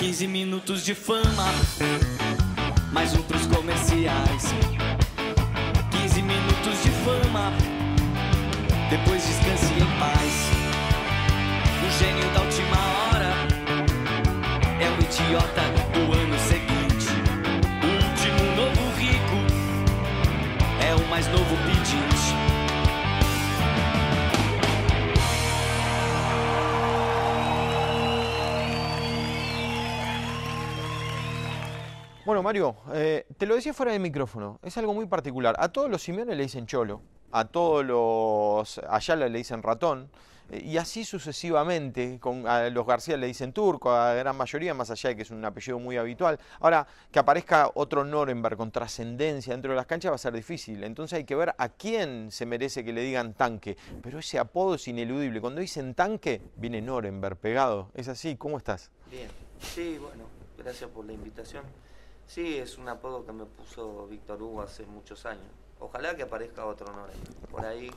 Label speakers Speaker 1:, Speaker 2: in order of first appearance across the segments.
Speaker 1: 15 minutos de fama, mais um pros comerciais. 15 minutos de fama, depois descanse em paz. O gênio da última hora é um idiota.
Speaker 2: Bueno, Mario, eh, te lo decía fuera de micrófono, es algo muy particular. A todos los Simeones le dicen cholo, a todos los Ayala le dicen ratón, eh, y así sucesivamente, con, a los García le dicen turco, a la gran mayoría, más allá de que es un apellido muy habitual. Ahora, que aparezca otro Nuremberg con trascendencia dentro de las canchas va a ser difícil, entonces hay que ver a quién se merece que le digan tanque, pero ese apodo es ineludible. Cuando dicen tanque, viene Nuremberg pegado, es así, ¿cómo estás?
Speaker 3: Bien, sí, bueno, gracias por la invitación. Sí, es un apodo que me puso Víctor Hugo hace muchos años. Ojalá que aparezca otro nombre. Por ahí.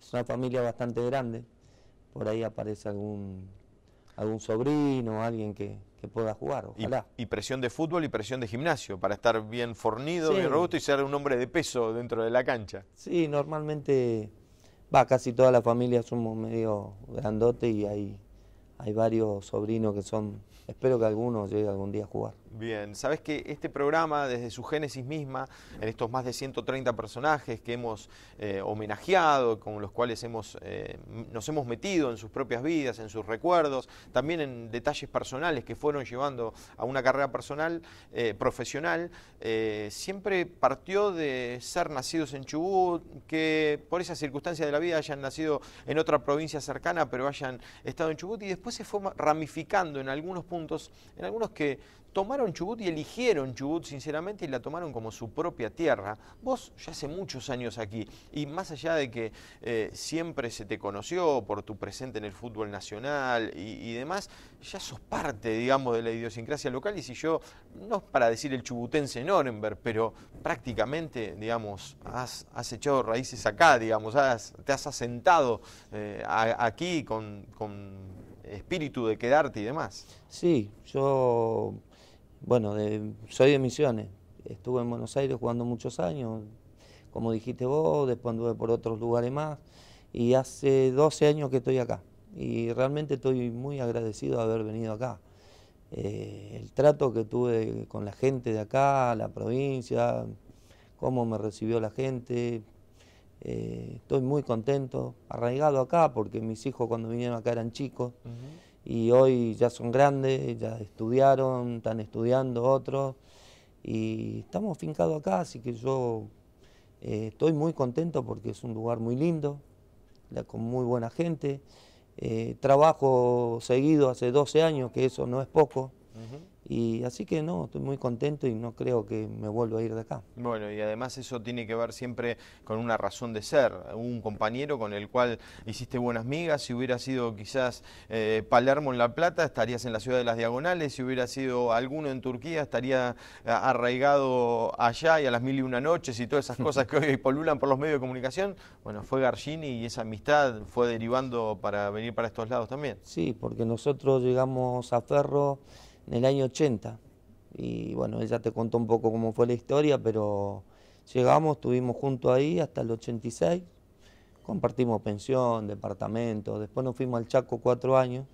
Speaker 3: Es una familia bastante grande. Por ahí aparece algún algún sobrino, alguien que, pueda jugar, ojalá.
Speaker 2: Y, presión de fútbol y presión de gimnasio, para estar bien fornido, y bien robusto y ser un hombre de peso dentro de la cancha.
Speaker 3: Sí, normalmente, va, casi toda la familia somos medio grandote y hay, hay varios sobrinos que son, espero que alguno llegue algún día a jugar.
Speaker 2: Bien, sabes que este programa, desde su génesis misma, en estos más de 130 personajes que hemos eh, homenajeado, con los cuales hemos, eh, nos hemos metido en sus propias vidas, en sus recuerdos, también en detalles personales que fueron llevando a una carrera personal, eh, profesional, siempre partió de ser nacidos en Chubut, que por esas circunstancias de la vida hayan nacido en otra provincia cercana, pero hayan estado en Chubut, y después se fue ramificando en algunos puntos, en algunos que tomaron Chubut y eligieron Chubut, sinceramente, y la tomaron como su propia tierra. Vos ya hace muchos años aquí, y más allá de que eh, siempre se te conoció por tu presente en el fútbol nacional y, demás, ya sos parte, digamos, de la idiosincrasia local. Y si yo, no es para decir el chubutense Nuremberg, pero prácticamente, digamos, has, echado raíces acá, digamos, te has asentado eh, aquí con, con espíritu de quedarte y demás.
Speaker 3: Sí, yo bueno, soy de Misiones, estuve en Buenos Aires jugando muchos años, como dijiste vos, después anduve por otros lugares más, y hace 12 años que estoy acá, y realmente estoy muy agradecido de haber venido acá. Eh, el trato que tuve con la gente de acá, la provincia, cómo me recibió la gente, eh, estoy muy contento, arraigado acá, porque mis hijos cuando vinieron acá eran chicos, y hoy ya son grandes, ya estudiaron, están estudiando otros y estamos fincados acá, así que yo eh, estoy muy contento porque es un lugar muy lindo, con muy buena gente. Eh, trabajo seguido hace 12 años, que eso no es poco. Y así que no, estoy muy contento y no creo que me vuelva a ir de acá.
Speaker 2: Bueno, y además eso tiene que ver siempre con una razón de ser, un compañero con el cual hiciste buenas migas, si hubiera sido quizás eh, Palermo en La Plata, estarías en la ciudad de las Diagonales, si hubiera sido alguno en Turquía, estaría eh, arraigado allá y a las mil y una noches y todas esas cosas que hoy polulan por los medios de comunicación. Bueno, fue Garcini y esa amistad fue derivando para venir para estos lados también.
Speaker 3: Sí, porque nosotros llegamos a Ferro en el año 80. Y bueno, ella te contó un poco cómo fue la historia, pero llegamos, estuvimos juntos ahí hasta el 86. Compartimos pensión, departamento. Después nos fuimos al Chaco cuatro años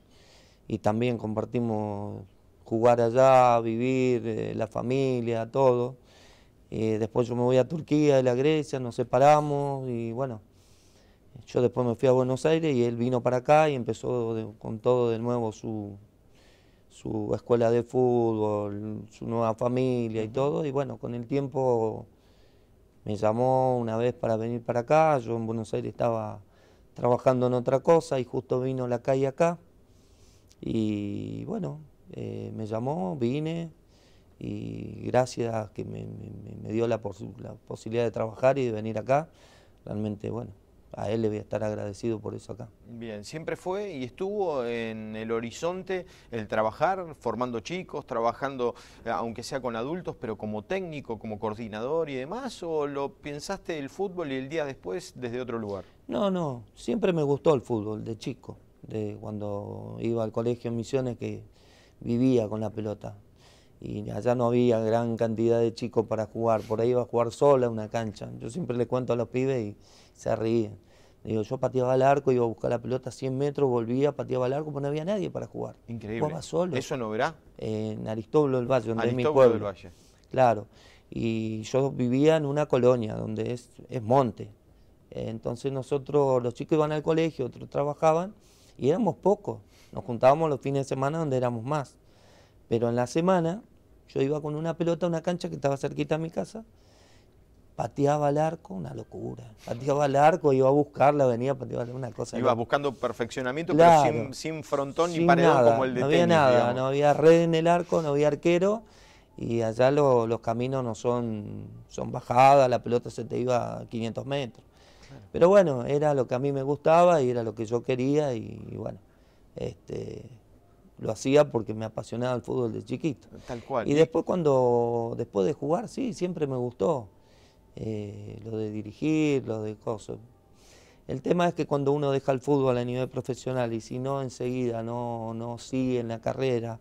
Speaker 3: y también compartimos jugar allá, vivir, eh, la familia, todo. Eh, después yo me voy a Turquía, a a Grecia, nos separamos y bueno, yo después me fui a Buenos Aires y él vino para acá y empezó con todo de nuevo su, su escuela de fútbol, su nueva familia y todo. Y bueno, con el tiempo me llamó una vez para venir para acá. Yo en Buenos Aires estaba trabajando en otra cosa y justo vino la calle acá. Y bueno, eh, me llamó, vine y gracias que me, dio la posibilidad de trabajar y de venir acá, realmente bueno, a él le voy a estar agradecido por eso acá.
Speaker 2: Bien, siempre fue y estuvo en el horizonte el trabajar, formando chicos, trabajando, eh, aunque sea con adultos, pero como técnico, como coordinador y demás, o lo pensaste el fútbol y el día después desde otro lugar?
Speaker 3: No, no, siempre me gustó el fútbol de chico, de cuando iba al colegio en Misiones que vivía con la pelota y allá no había gran cantidad de chicos para jugar, por ahí iba a jugar sola una cancha. Yo siempre le cuento a los pibes y se ríen. Digo, yo pateaba el arco, iba a buscar la pelota a 100 metros, volvía, pateaba el arco, pero no había nadie para jugar. Increíble. Jugaba solo. ¿Eso no verá? en Aristóbulo del Valle, donde es mi pueblo. del Valle. Claro. Y yo vivía en una colonia donde es, es monte. Entonces nosotros, los chicos iban al colegio, otros trabajaban y éramos pocos. Nos juntábamos los fines de semana donde éramos más. Pero en la semana yo iba con una pelota a una cancha que estaba cerquita a mi casa, pateaba el arco, una locura. Pateaba el arco, iba a buscarla, venía, patear una cosa. Iba
Speaker 2: buscando perfeccionamiento, pero sin, frontón ni paredón nada, como el de No había nada, no había
Speaker 3: red en el arco, no había arquero. Y allá los caminos no son, son bajadas, la pelota se te iba a 500 metros. Pero bueno, era lo que a mí me gustaba y era lo que yo quería y, y bueno, este, lo hacía porque me apasionaba el fútbol de chiquito. Tal cual. Y después cuando, después de jugar, sí, siempre me gustó eh, lo de dirigir, lo de cosas. El tema es que cuando uno deja el fútbol a nivel profesional y si no enseguida no, no sigue en la carrera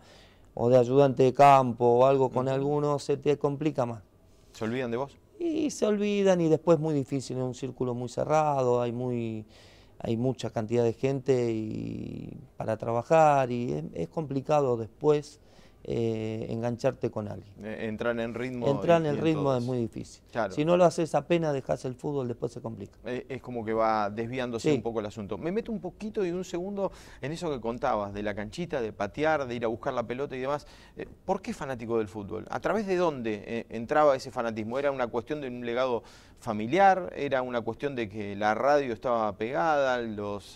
Speaker 3: o de ayudante de campo o algo con alguno, se te complica más.
Speaker 2: ¿Se olvidan de vos?
Speaker 3: Y se olvidan y después es muy difícil, es un círculo muy cerrado, hay muy hay mucha cantidad de gente y, para trabajar y es, complicado después eh, engancharte con alguien.
Speaker 2: Eh, entrar en ritmo. Entrar en el ritmo es muy difícil. Si no
Speaker 3: lo haces apenas dejas el fútbol, después se complica.
Speaker 2: Es, como que va desviándose un poco el asunto. Me meto un poquito y un segundo en eso que contabas, de la canchita, de patear, de ir a buscar la pelota y demás. Eh, ¿Por qué fanático del fútbol? ¿A través de dónde entraba ese fanatismo? ¿Era una cuestión de un legado familiar, era una cuestión de que la radio estaba pegada,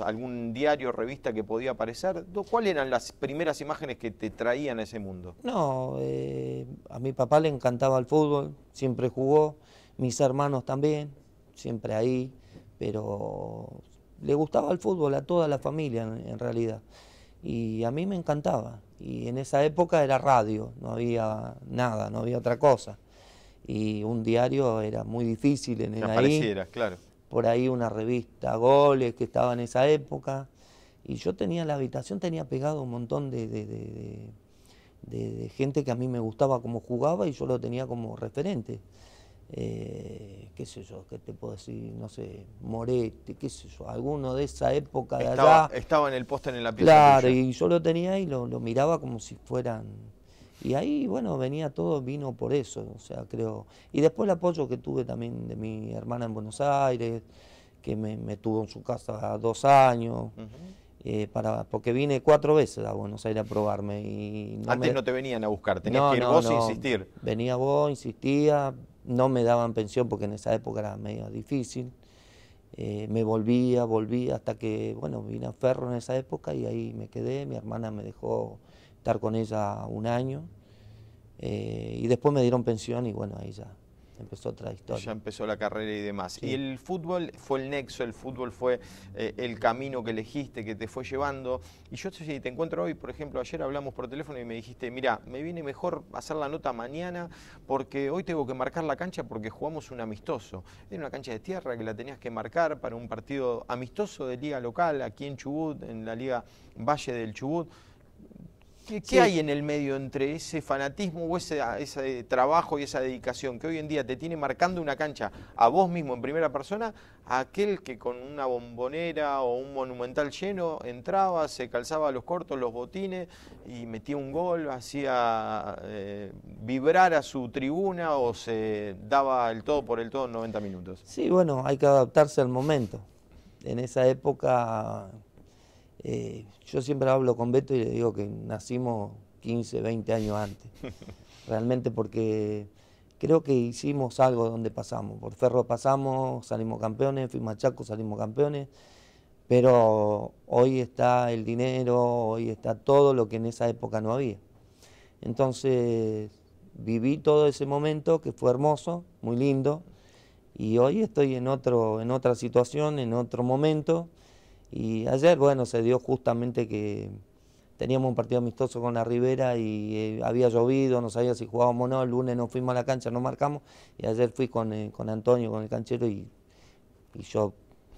Speaker 2: algún diario, revista que podía aparecer. ¿Cuáles eran las primeras imágenes que te traían a ese mundo?
Speaker 3: No, eh, a mi papá le encantaba el fútbol, siempre jugó, mis hermanos también, siempre ahí, pero le gustaba el fútbol a toda la familia en realidad. Y a mí me encantaba. Y en esa época era radio, no había nada, no había otra cosa y un diario era muy difícil en el ahí. claro. Por ahí una revista Goles que estaba en esa época. Y yo tenía la habitación, tenía pegado un montón de, de, gente que a mí me gustaba como jugaba y yo lo tenía como referente. Eh, qué sé yo, qué te puedo decir, no sé, Moretti, qué sé yo, alguno de esa época de allá.
Speaker 2: Estaba en el poste en la pieza. Claro, y
Speaker 3: yo lo tenía y lo, lo miraba como si fueran y ahí, bueno, venía todo, vino por eso, o sea, creo. Y después el apoyo que tuve también de mi hermana en Buenos Aires, que me, tuvo en su casa dos años, eh, para, porque vine cuatro veces a Buenos Aires a probarme. Y no Antes no te
Speaker 2: venían a buscar, tenías que ir vos e insistir.
Speaker 3: Venía vos, insistía, no me daban pensión porque en esa época era medio difícil. Eh, me volvía, volvía hasta que, bueno, vine a Ferro en esa época y ahí me quedé, mi hermana me dejó estar con ella un año. Eh, y después me dieron pensión y bueno, ahí ya empezó otra historia. Ya
Speaker 2: empezó la carrera y demás. ¿Y el fútbol fue el nexo, el fútbol fue eh, el camino que elegiste, que te fue llevando? Y yo si te encuentro hoy, por ejemplo, ayer hablamos por teléfono y me dijiste, mira, me viene mejor hacer la nota mañana porque hoy tengo que marcar la cancha porque jugamos un amistoso. Era una cancha de tierra que la tenías que marcar para un partido amistoso de liga local aquí en Chubut, en la liga Valle del Chubut. ¿Qué, hay en el medio entre ese fanatismo o ese, ese, trabajo y esa dedicación que hoy en día te tiene marcando una cancha a vos mismo en primera persona, aquel que con una bombonera o un monumental lleno entraba, se calzaba los cortos, los botines y metía un gol, hacía eh, vibrar a su tribuna o se daba el todo por el todo en 90 minutos? Sí, bueno,
Speaker 3: hay que adaptarse al momento. En esa época eh, yo siempre hablo con Beto y le digo que nacimos 15, 20 años antes. Realmente porque creo que hicimos algo donde pasamos. Por Ferro pasamos, salimos campeones, fui salimos campeones. Pero hoy está el dinero, hoy está todo lo que en esa época no había. Entonces viví todo ese momento que fue hermoso, muy lindo. Y hoy estoy en, otro, en otra situación, en otro momento y ayer, bueno, se dio justamente que teníamos un partido amistoso con la Rivera y eh, había llovido, no sabía si jugábamos o no, el lunes no fuimos a la cancha, no marcamos, y ayer fui con, eh, Antonio, con el canchero, y, yo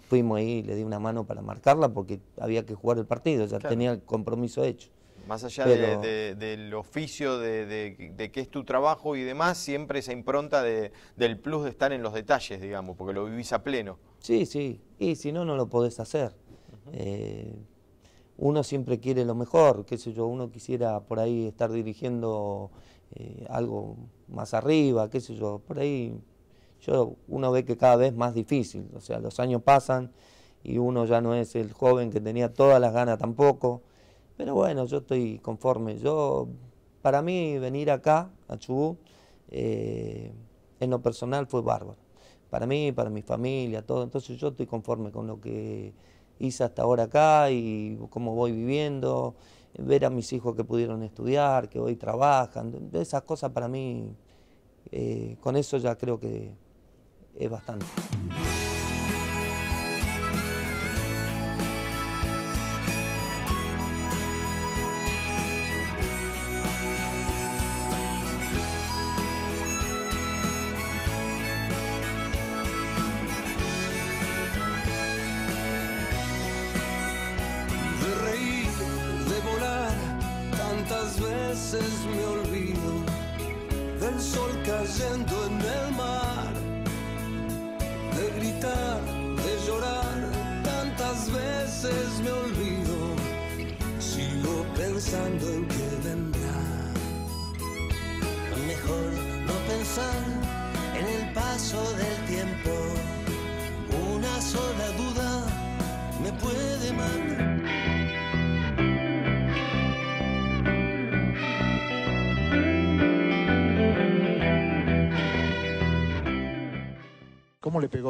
Speaker 3: fuimos ahí y le di una mano para marcarla porque había que jugar el partido, ya tenía el compromiso hecho. Más allá
Speaker 2: del oficio, de, de qué es tu trabajo y demás, siempre esa impronta del plus de estar en los detalles, digamos, porque lo vivís a pleno.
Speaker 3: Sí, sí, y si no, no lo podés hacer. Eh, uno siempre quiere lo mejor, qué sé yo, uno quisiera por ahí estar dirigiendo eh, algo más arriba, qué sé yo, por ahí yo, uno ve que cada vez más difícil, o sea, los años pasan y uno ya no es el joven que tenía todas las ganas tampoco, pero bueno, yo estoy conforme, yo, para mí venir acá, a Chubú, eh, en lo personal fue bárbaro, para mí, para mi familia, todo, entonces yo estoy conforme con lo que hice hasta ahora acá y cómo voy viviendo, ver a mis hijos que pudieron estudiar, que hoy trabajan, esas cosas para mí, eh, con eso ya creo que es bastante.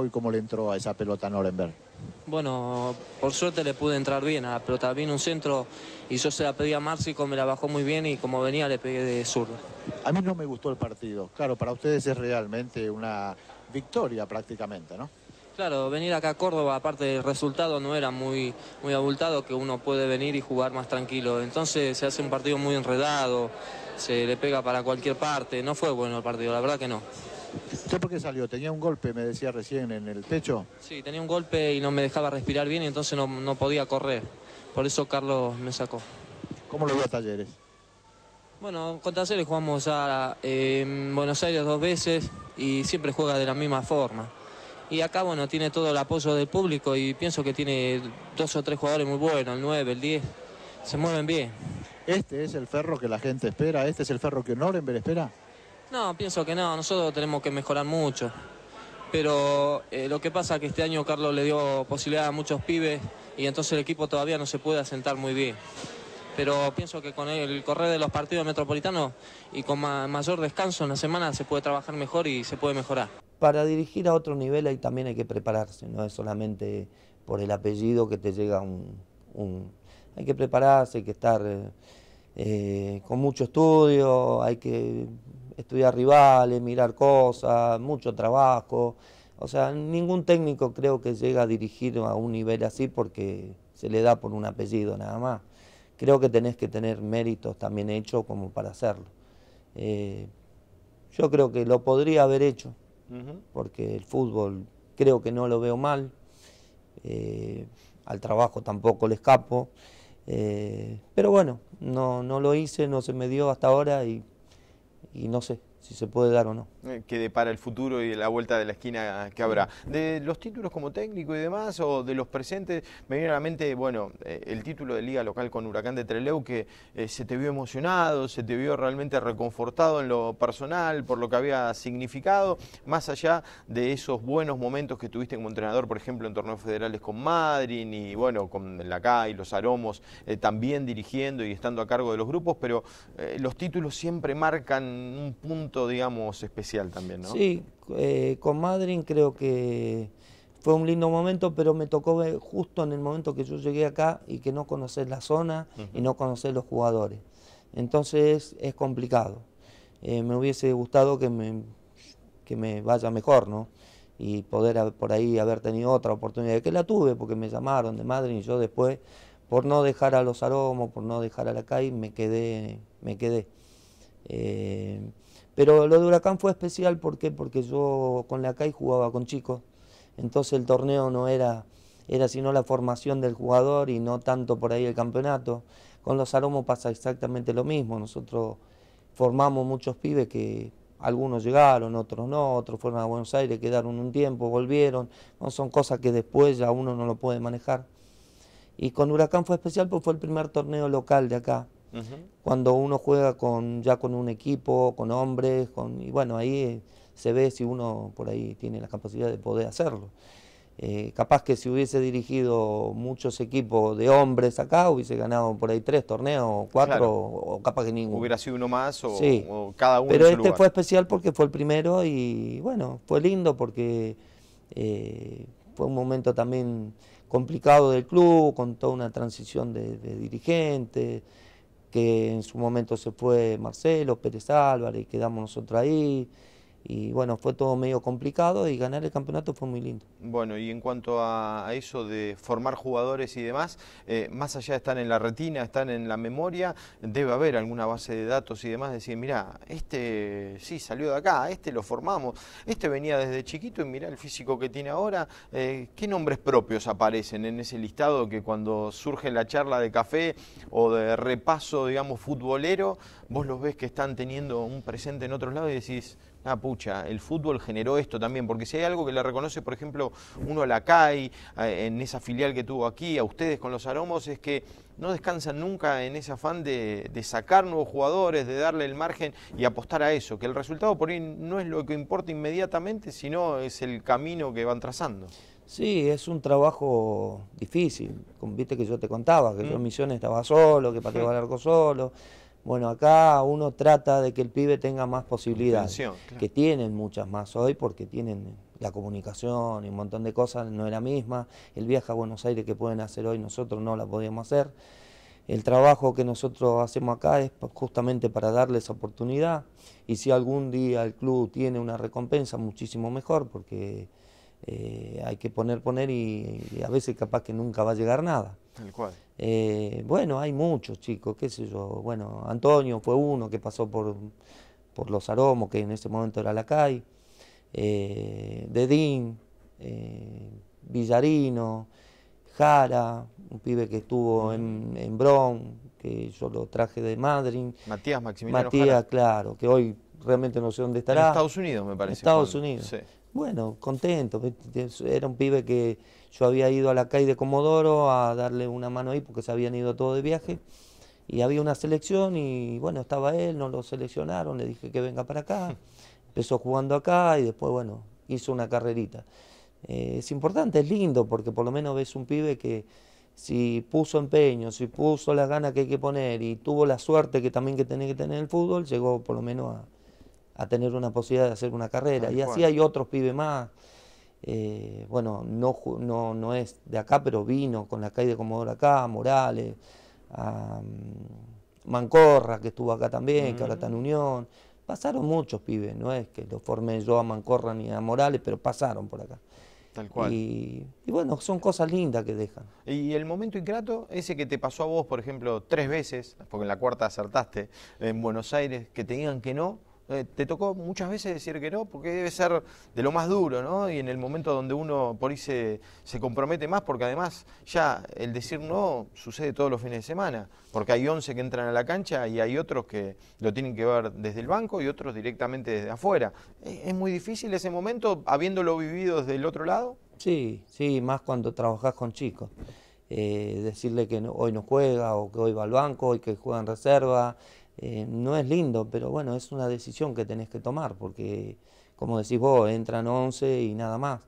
Speaker 2: y cómo le entró a esa pelota Nuremberg
Speaker 4: Bueno, por suerte le pude entrar bien a la pelota. Vino un centro y yo se la pedí a como me la bajó muy bien y como venía le pegué de sur
Speaker 2: A mí no me gustó el partido. Claro, para ustedes es realmente una victoria prácticamente, ¿no?
Speaker 4: Claro, venir acá a Córdoba, aparte del resultado no era muy, muy abultado, que uno puede venir y jugar más tranquilo. Entonces se hace un partido muy enredado, se le pega para cualquier parte. No fue bueno el partido, la verdad que no.
Speaker 2: ¿Usted por qué salió? ¿Tenía un golpe, me decía recién, en el techo?
Speaker 4: Sí, tenía un golpe y no me dejaba respirar bien y entonces no, podía correr. Por eso Carlos me sacó. ¿Cómo lo vio a Talleres? Bueno, con Talleres jugamos ya eh, en Buenos Aires dos veces y siempre juega de la misma forma. Y acá, bueno, tiene todo el apoyo del público y pienso que tiene dos o tres jugadores muy buenos, el 9, el 10, se mueven bien.
Speaker 2: ¿Este es el ferro que la gente espera? ¿Este es el ferro que Norenberg espera?
Speaker 4: No, pienso que no, nosotros tenemos que mejorar mucho. Pero eh, lo que pasa es que este año Carlos le dio posibilidad a muchos pibes y entonces el equipo todavía no se puede asentar muy bien. Pero pienso que con el correr de los partidos metropolitanos y con mayor descanso en la semana se puede trabajar mejor y se puede mejorar.
Speaker 3: Para dirigir a otro nivel también hay que prepararse, no es solamente por el apellido que te llega un... Hay que prepararse, hay que estar eh, eh, con mucho estudio, hay que estudiar rivales, mirar cosas, mucho trabajo. O sea, ningún técnico creo que llega a dirigir a un nivel así porque se le da por un apellido nada más. Creo que tenés que tener méritos también hechos como para hacerlo. Eh, yo creo que lo podría haber hecho, porque el fútbol creo que no lo veo mal, eh, al trabajo tampoco le escapo, eh, pero bueno, no, no lo hice, no se me dio hasta ahora y y no sé, si se puede dar o no.
Speaker 2: Eh, que depara el futuro y la vuelta de la esquina que habrá. De los títulos como técnico y demás, o de los presentes, me viene a la mente, bueno, eh, el título de Liga Local con Huracán de Treleu, que eh, se te vio emocionado, se te vio realmente reconfortado en lo personal, por lo que había significado, más allá de esos buenos momentos que tuviste como entrenador, por ejemplo, en torneos federales con Madrid y, bueno, con la CA y los Aromos, también dirigiendo y estando a cargo de los grupos, pero los títulos siempre marcan un punto digamos, especial también, ¿no? Sí,
Speaker 3: eh, con Madrid creo que fue un lindo momento, pero me tocó justo en el momento que yo llegué acá y que no conoces la zona y no conoces los jugadores. Entonces es complicado. Eh, me hubiese gustado que me, vaya mejor, ¿no? Y poder por ahí haber tenido otra oportunidad, que la tuve porque me llamaron de Madrid y yo después, por no dejar a los aromos, por no dejar a la calle, me quedé. Me quedé. Eh, pero lo de Huracán fue especial, porque Porque yo con la CAI jugaba con chicos, entonces el torneo no era, era sino la formación del jugador y no tanto por ahí el campeonato. Con los Aromos pasa exactamente lo mismo, nosotros formamos muchos pibes que algunos llegaron, otros no, otros fueron a Buenos Aires, quedaron un tiempo, volvieron, son cosas que después ya uno no lo puede manejar. Y con Huracán fue especial porque fue el primer torneo local de acá, cuando uno juega con, ya con un equipo, con hombres, con, y bueno, ahí se ve si uno por ahí tiene la capacidad de poder hacerlo. Eh, capaz que si hubiese dirigido muchos equipos de hombres acá, hubiese ganado por ahí tres torneos, cuatro, o, capaz que ninguno. Hubiera
Speaker 2: sido uno más o, cada uno. Pero este fue
Speaker 3: especial porque fue el primero y bueno, fue lindo porque eh, fue un momento también complicado del club, con toda una transición de, de dirigentes que en su momento se fue Marcelo, Pérez Álvarez, quedamos nosotros ahí y bueno, fue todo medio complicado y ganar el campeonato fue muy lindo.
Speaker 2: Bueno, y en cuanto a, eso de formar jugadores y demás, eh, más allá están en la retina, están en la memoria, debe haber alguna base de datos y demás, decir, mira, este sí salió de acá, este lo formamos, este venía desde chiquito y mira el físico que tiene ahora, eh, ¿qué nombres propios aparecen en ese listado que cuando surge la charla de café o de repaso, digamos, futbolero, vos los ves que están teniendo un presente en otros lados y decís, ah, pucha, el fútbol generó esto también, porque si hay algo que le reconoce, por ejemplo, uno a la CAI, en esa filial que tuvo aquí, a ustedes con los aromos, es que no descansan nunca en ese afán de, sacar nuevos jugadores, de darle el margen y apostar a eso, que el resultado por ahí no es lo que importa inmediatamente, sino es el camino que van trazando.
Speaker 3: Sí, es un trabajo difícil, viste que yo te contaba, que ¿Mm? Misiones estaba solo, que pateaba el arco solo, bueno, acá uno trata de que el pibe tenga más posibilidades, que tienen muchas más hoy porque tienen la comunicación y un montón de cosas, no es la misma, el viaje a Buenos Aires que pueden hacer hoy nosotros no la podíamos hacer, el trabajo que nosotros hacemos acá es justamente para darles oportunidad y si algún día el club tiene una recompensa, muchísimo mejor porque eh, hay que poner, poner y a veces capaz que nunca va a llegar nada cual. Eh, bueno, hay muchos chicos, qué sé yo. Bueno, Antonio fue uno que pasó por, por Los Aromos, que en ese momento era la CAI. Eh, Dedín, eh, Villarino, Jara, un pibe que estuvo en, en que yo lo traje de Madrid.
Speaker 2: Matías Maximiliano Matías,
Speaker 3: claro, que hoy realmente no sé dónde estará. En Estados
Speaker 2: Unidos, me parece. Estados Unidos. Sí.
Speaker 3: Bueno, contento. Era un pibe que yo había ido a la calle de Comodoro a darle una mano ahí porque se habían ido todos de viaje. Y había una selección y bueno, estaba él, no lo seleccionaron, le dije que venga para acá. Empezó jugando acá y después, bueno, hizo una carrerita. Eh, es importante, es lindo, porque por lo menos ves un pibe que si puso empeño, si puso las ganas que hay que poner y tuvo la suerte que también que tiene que tener el fútbol, llegó por lo menos a, a tener una posibilidad de hacer una carrera. y así hay otros pibes más. Eh, bueno, no, no, no, es de acá, pero vino con la calle de Comodoro acá, Morales, a mm, Mancorra, que estuvo acá también, que ahora está en mm. Unión. Pasaron muchos pibes, no es que lo formé yo a Mancorra ni a Morales, pero pasaron por acá. Tal cual. Y, y, bueno, son cosas lindas que dejan.
Speaker 2: ¿Y el momento ingrato, ese que te pasó a vos, por ejemplo, tres veces, porque en la cuarta acertaste, en Buenos Aires, que te digan que no, eh, te tocó muchas veces decir que no, porque debe ser de lo más duro, ¿no? Y en el momento donde uno por ahí se, compromete más, porque además ya el decir no sucede todos los fines de semana, porque hay 11 que entran a la cancha y hay otros que lo tienen que ver desde el banco y otros directamente desde afuera. ¿E-, ¿Es, muy difícil ese momento, habiéndolo vivido desde el otro lado?
Speaker 3: Sí, sí, más cuando trabajás con chicos. Eh, decirle que hoy no juega o que hoy va al banco, y que juega en reserva. Eh, no es lindo, pero bueno, es una decisión que tenés que tomar, porque como decís vos, entran 11 y nada más.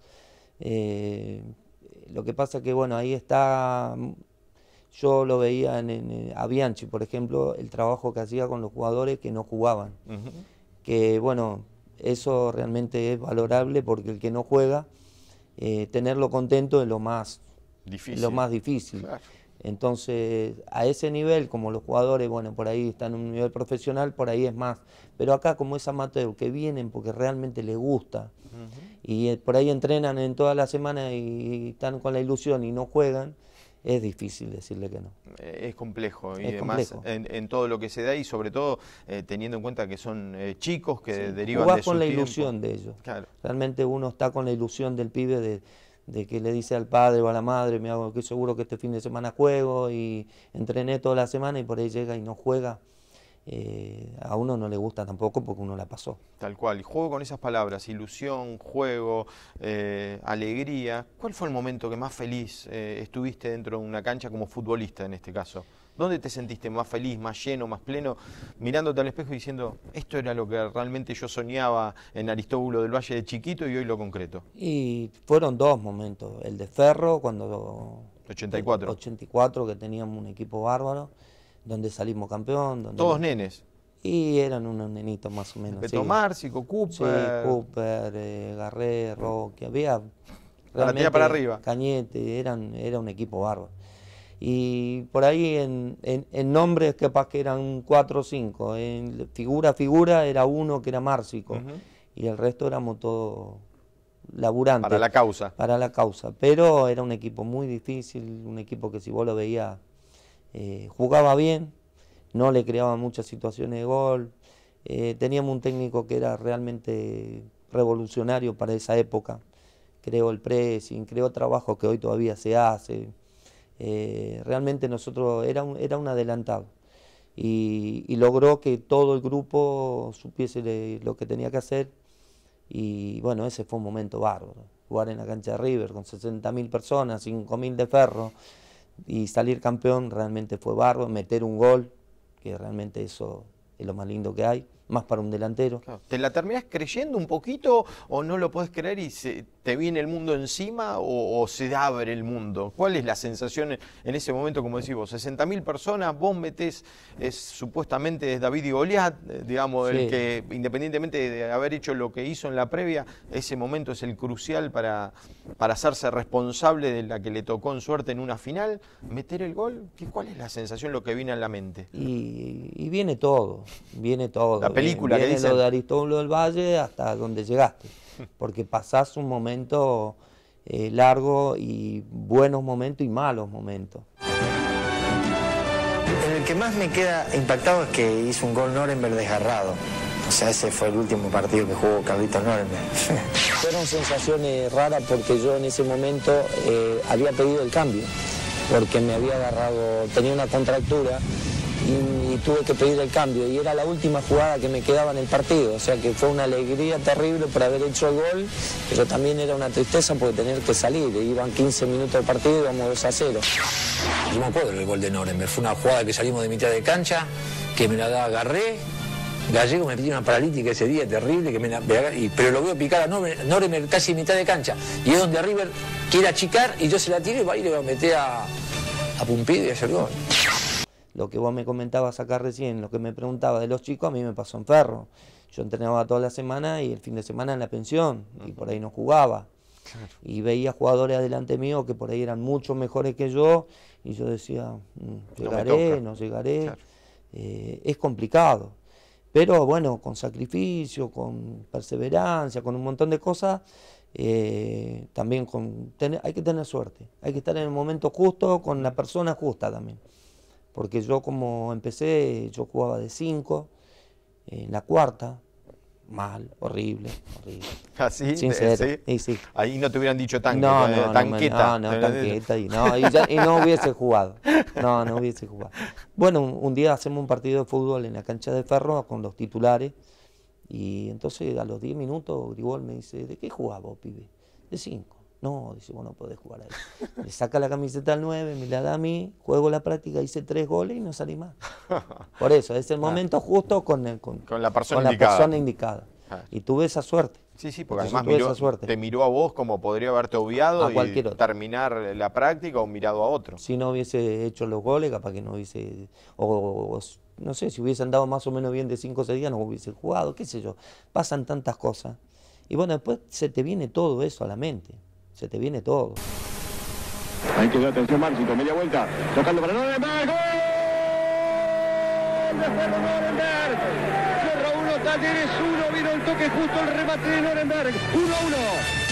Speaker 3: Eh, lo que pasa que bueno, ahí está, mm, yo lo veía en, eh, a Bianchi, por ejemplo, el trabajo que hacía con los jugadores que no jugaban. Que bueno, eso realmente es valorable porque el que no juega, tenerlo contento es lo más difícil. Lo más difícil. Entonces, a ese nivel, como los jugadores, bueno, por ahí están en un nivel profesional, por ahí es más. Pero acá, como es amateur, que vienen porque realmente les gusta y eh, por ahí entrenan en toda la semana y están con la ilusión y no juegan, es difícil decirle que no.
Speaker 2: Es complejo y es más En, todo lo que se da y sobre todo eh, teniendo en cuenta que son eh, chicos que derivan Jugás de con la ilusión
Speaker 3: de ellos. Claro. Realmente uno está con la ilusión del pibe de de que le dice al padre o a la madre, me hago que seguro que este fin de semana juego y entrené toda la semana y por ahí llega y no juega. Eh, a uno no le gusta tampoco porque uno la pasó.
Speaker 2: Tal cual, y juego con esas palabras, ilusión, juego, eh, alegría. ¿Cuál fue el momento que más feliz eh, estuviste dentro de una cancha como futbolista en este caso? ¿Dónde te sentiste más feliz, más lleno, más pleno? Mirándote al espejo y diciendo, esto era lo que realmente yo soñaba en Aristóbulo del Valle de chiquito y hoy lo concreto.
Speaker 3: Y fueron dos momentos, el de Ferro cuando... 84. 84, que teníamos un equipo bárbaro, donde salimos campeón. Donde Todos nenes. Y eran unos nenitos más o menos. Beto
Speaker 2: sí. Cooper. Sí,
Speaker 3: Cooper, eh, Garré, Roque, había... La para arriba. Cañete, eran, era un equipo bárbaro y por ahí en, en, en, nombres capaz que eran cuatro o cinco, en figura figura era uno que era Márcico y el resto éramos todos laburantes. Para la causa. Para la causa, pero era un equipo muy difícil, un equipo que si vos lo veías eh, jugaba bien, no le creaba muchas situaciones de gol, eh, teníamos un técnico que era realmente revolucionario para esa época, creó el pressing, creó trabajo que hoy todavía se hace. Eh, realmente nosotros era un, era un adelantado y, logró que todo el grupo supiese lo que tenía que hacer y bueno, ese fue un momento bárbaro, jugar en la cancha de River con mil personas, 5.000 de ferro y salir campeón realmente fue bárbaro, meter un gol, que realmente eso es lo más lindo que hay más para un delantero. ¿Te la terminás creyendo un poquito
Speaker 2: o no lo puedes creer y te viene el mundo encima o, se abre el mundo? ¿Cuál es la sensación en, ese momento, como decís vos? 60.000 personas, vos metés, es, supuestamente es David y Goliat, eh, digamos, el que independientemente de haber hecho lo que hizo en la previa, ese momento es el crucial para, para hacerse responsable de la que le tocó en suerte en una final, meter el gol. ¿Cuál es la sensación, lo que viene a la mente?
Speaker 3: Y, viene todo, viene todo película lo de Aristóbulo del Valle hasta donde llegaste, porque pasas un momento eh, largo y buenos momentos y malos momentos. El que más me queda impactado es que hizo un gol Norenberg desgarrado. O sea, ese fue el último partido que jugó Carlitos Nuremberg Fueron sensaciones raras porque yo en ese momento eh, había pedido el cambio, porque me había agarrado, tenía una contractura y, tuve que pedir el cambio. Y era la última jugada que me quedaba en el partido. O sea que fue una alegría terrible por haber hecho el gol, pero también era una
Speaker 4: tristeza por tener que salir. Iban 15 minutos del partido, íbamos 2 a 0. Yo me acuerdo del gol de Nuremberg. Fue una jugada que salimos de mitad de cancha, que me la agarré. Gallego me pidió una paralítica ese día terrible, que pero lo veo picar a Noremer casi mitad de cancha. Y es donde River quiere achicar y yo se la tiro y va y le va a meter a, a Pumpido y a hacer gol.
Speaker 3: Lo que vos me comentabas acá recién, lo que me preguntabas de los chicos, a mí me pasó en Ferro. Yo entrenaba toda la semana y el fin de semana en la pensión, y por ahí no jugaba. Y veía jugadores adelante mío que por ahí eran mucho mejores que yo, y yo decía, mm, llegaré, no, llegaré. Eh, es complicado. Pero bueno, con sacrificio, con perseverancia, con un montón de cosas, eh, también con, hay que tener suerte, hay que estar en el momento justo, con la persona justa también porque yo como empecé, yo jugaba de 5, en la cuarta, mal, horrible, horrible. ¿Así? Sincero. ¿Sí? Ahí
Speaker 2: no te hubieran dicho eh, tanqueta. No, no, tanqueta y no, hubiese jugado.
Speaker 3: No, no hubiese jugado. Bueno, un, día hacemos un partido de fútbol en la cancha de Ferro con los titulares y entonces a los 10 minutos Grigol me dice, ¿de qué jugaba, pibe? De cinco. No, dice, vos no podés jugar ahí. Le saca la camiseta al 9, me la da a mí, juego la práctica, hice tres goles y no salí más. Por eso, es el momento justo con, con, la persona indicada. Y tuve esa suerte. Sí, sí, porque además tuve esa suerte.
Speaker 2: te miró a vos como podría haberte obviado y terminar la práctica o mirado a otro.
Speaker 3: Si no hubiese hecho los goles, capaz que no hubiese... O, no sé, si hubiese andado más o menos bien de 5 o 6 días, no hubiese jugado, qué sé yo. Pasan tantas cosas. Y bueno, después se te viene todo eso a la mente se te viene todo. Hay que dar atención Marcito, media vuelta, tocando para Nuremberg,
Speaker 1: ¡gol! Después Nuremberg, cierra uno, Talleres uno, vino el toque justo el remate de Nuremberg, 1-1.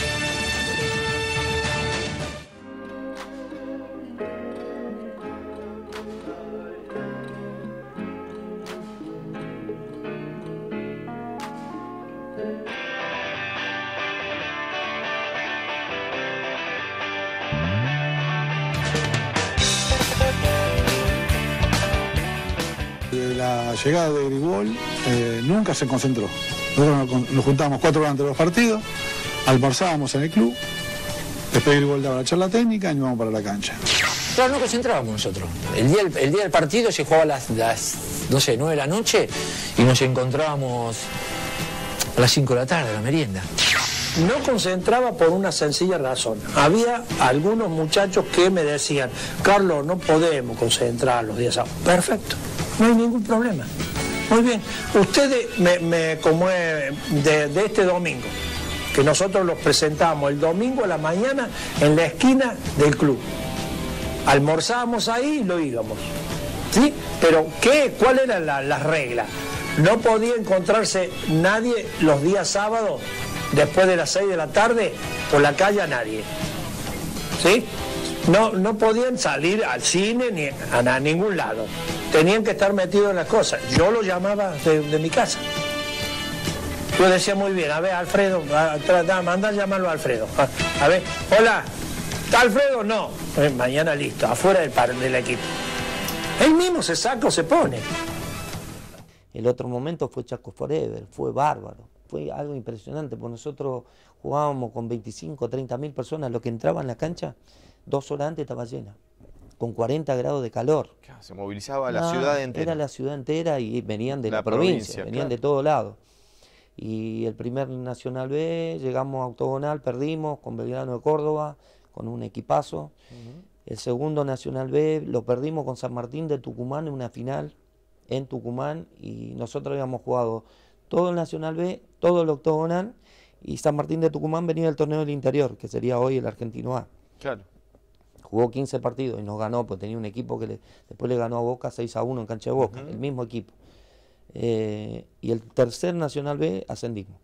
Speaker 3: llegada de Grigol eh, nunca
Speaker 2: se concentró. Nosotros nos juntábamos cuatro horas antes de los partidos, almorzábamos en el club,
Speaker 4: después Grigol daba la charla
Speaker 2: técnica y nos íbamos para la cancha.
Speaker 4: Claro, no concentrábamos nosotros. El día, el día del partido se jugaba a las, no sé, 9 de la noche y nos encontrábamos a las 5 de la tarde, a la merienda. No concentraba por una
Speaker 3: sencilla razón. Había algunos muchachos que me decían, Carlos, no podemos concentrar los días a... Perfecto no hay ningún problema. Muy bien, ustedes, me, como de, de, este domingo, que nosotros los presentamos el domingo a la mañana en la esquina del club. Almorzábamos ahí y lo íbamos. ¿Sí? Pero ¿qué? ¿cuál era la, regla? No podía encontrarse nadie los días sábados, después de las 6 de la tarde, por la calle a nadie. ¿Sí? No, no podían salir al cine ni a, ningún lado. Tenían que estar metidos en las cosas. Yo lo llamaba de, mi casa. Yo decía muy bien, a ver, Alfredo, a, a, llamarlo a Alfredo. A, ver, hola, ¿está Alfredo? No. Eh, mañana listo, afuera del, del equipo. Él mismo se saca o se pone. El otro momento fue Chaco Forever, fue bárbaro, fue algo impresionante, porque nosotros jugábamos con 25, 30 mil personas, lo que entraba en la cancha Dos horas antes estaba llena, con 40 grados de calor.
Speaker 2: se movilizaba la ah, ciudad entera. Era
Speaker 3: la ciudad entera y venían de la, provincia, venían de todo lado. Y el primer Nacional B, llegamos a octogonal, perdimos con Belgrano de Córdoba, con un equipazo. El segundo Nacional B lo perdimos con San Martín de Tucumán en una final en Tucumán y nosotros habíamos jugado todo el Nacional B, todo el octogonal y San Martín de Tucumán venía del torneo del interior, que sería hoy el Argentino A. Claro. Jugó 15 partidos y nos ganó, pues tenía un equipo que después le ganó a Boca 6 a 1 en cancha de Boca, el mismo equipo. Eh, y el tercer Nacional B ascendimos.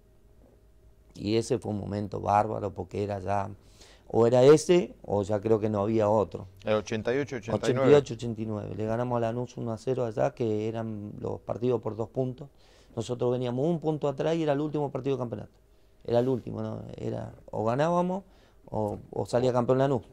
Speaker 3: Y ese fue un momento bárbaro porque era ya, o era ese o ya creo que no había otro.
Speaker 2: El 88, 89. 88,
Speaker 3: 89. Le ganamos a Lanús 1 a 0 allá, que eran los partidos por dos puntos. Nosotros veníamos un punto atrás y era el último partido de campeonato. Era el último, ¿no? Era o ganábamos o, o salía campeón Lanús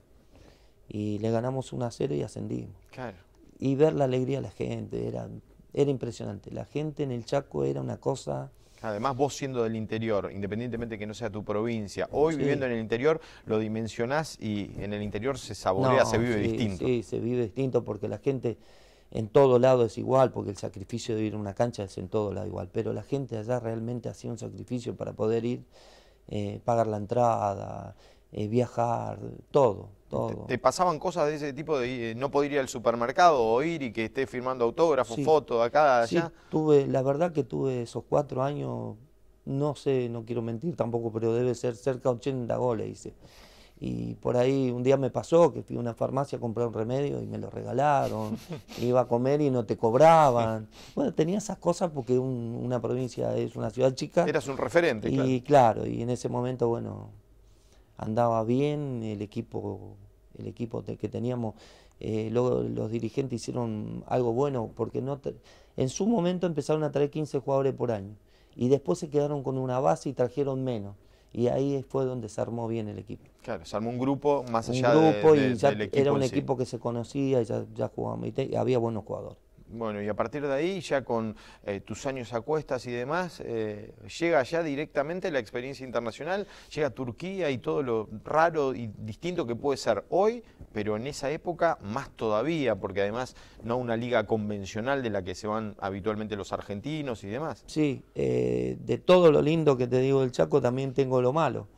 Speaker 3: y le ganamos 1 a 0 y ascendimos. Claro. Y ver la alegría de la gente, era, era impresionante. La gente en el Chaco era una cosa...
Speaker 2: Además, vos siendo del interior, independientemente que no sea tu provincia, hoy viviendo en el interior lo dimensionás y en el interior se saborea, se vive distinto.
Speaker 3: Sí, se vive distinto porque la gente en todo lado es igual, porque el sacrificio de ir a una cancha es en todo lado igual, pero la gente allá realmente hacía un sacrificio para poder ir, eh, pagar la entrada, eh, viajar, todo, todo. ¿Te,
Speaker 2: pasaban cosas de ese tipo de eh, no poder ir al supermercado o ir y que esté firmando autógrafos, fotos, acá, allá? Sí,
Speaker 3: tuve, la verdad que tuve esos cuatro años, no sé, no quiero mentir tampoco, pero debe ser cerca de 80 goles, hice. Y por ahí un día me pasó que fui a una farmacia a comprar un remedio y me lo regalaron. Iba a comer y no te cobraban. Bueno, tenía esas cosas porque una provincia es una ciudad chica. Eras un referente. Y claro, y en ese momento, bueno, andaba bien, el equipo, el equipo que teníamos, eh, luego los dirigentes hicieron algo bueno, porque no en su momento empezaron a traer 15 jugadores por año y después se quedaron con una base y trajeron menos. Y ahí fue donde se armó bien el equipo.
Speaker 2: Claro, se armó un grupo más allá de, grupo y ya Era un equipo
Speaker 3: que se conocía y ya, ya jugábamos y había buenos jugadores.
Speaker 2: Bueno, y a partir de ahí, ya con eh, tus años a cuestas y demás, eh, llega ya directamente la experiencia internacional, llega Turquía y todo lo raro y distinto que puede ser hoy, pero en esa época más todavía, porque además no una liga convencional de la que se van habitualmente los argentinos y demás.
Speaker 3: Sí, eh, de todo lo lindo que te digo del Chaco, también tengo lo malo,